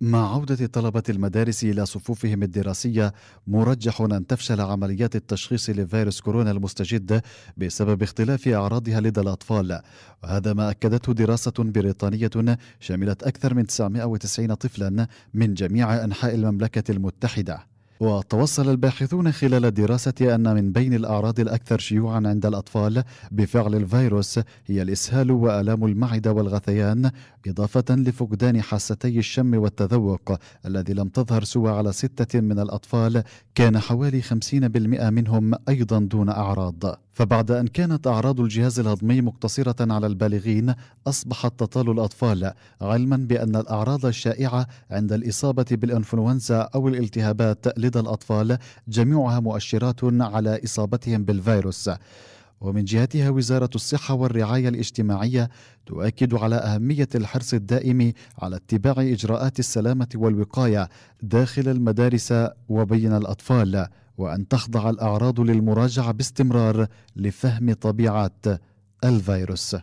مع عودة طلبة المدارس إلى صفوفهم الدراسية مرجح أن تفشل عمليات التشخيص لفيروس كورونا المستجد بسبب اختلاف أعراضها لدى الأطفال وهذا ما أكدته دراسة بريطانية شملت أكثر من 990 طفلا من جميع أنحاء المملكة المتحدة وتوصل الباحثون خلال الدراسة أن من بين الأعراض الأكثر شيوعا عند الأطفال بفعل الفيروس هي الإسهال وآلام المعدة والغثيان إضافة لفقدان حاستي الشم والتذوق الذي لم تظهر سوى على ستة من الأطفال كان حوالي 50% منهم أيضا دون أعراض فبعد أن كانت أعراض الجهاز الهضمي مقتصرة على البالغين أصبحت تطال الأطفال علما بأن الأعراض الشائعة عند الإصابة بالإنفلونزا أو الالتهابات لدى الأطفال جميعها مؤشرات على إصابتهم بالفيروس ومن جهتها وزارة الصحة والرعاية الاجتماعية تؤكد على أهمية الحرص الدائم على اتباع إجراءات السلامة والوقاية داخل المدارس وبين الأطفال وأن تخضع الأعراض للمراجعة باستمرار لفهم طبيعة الفيروس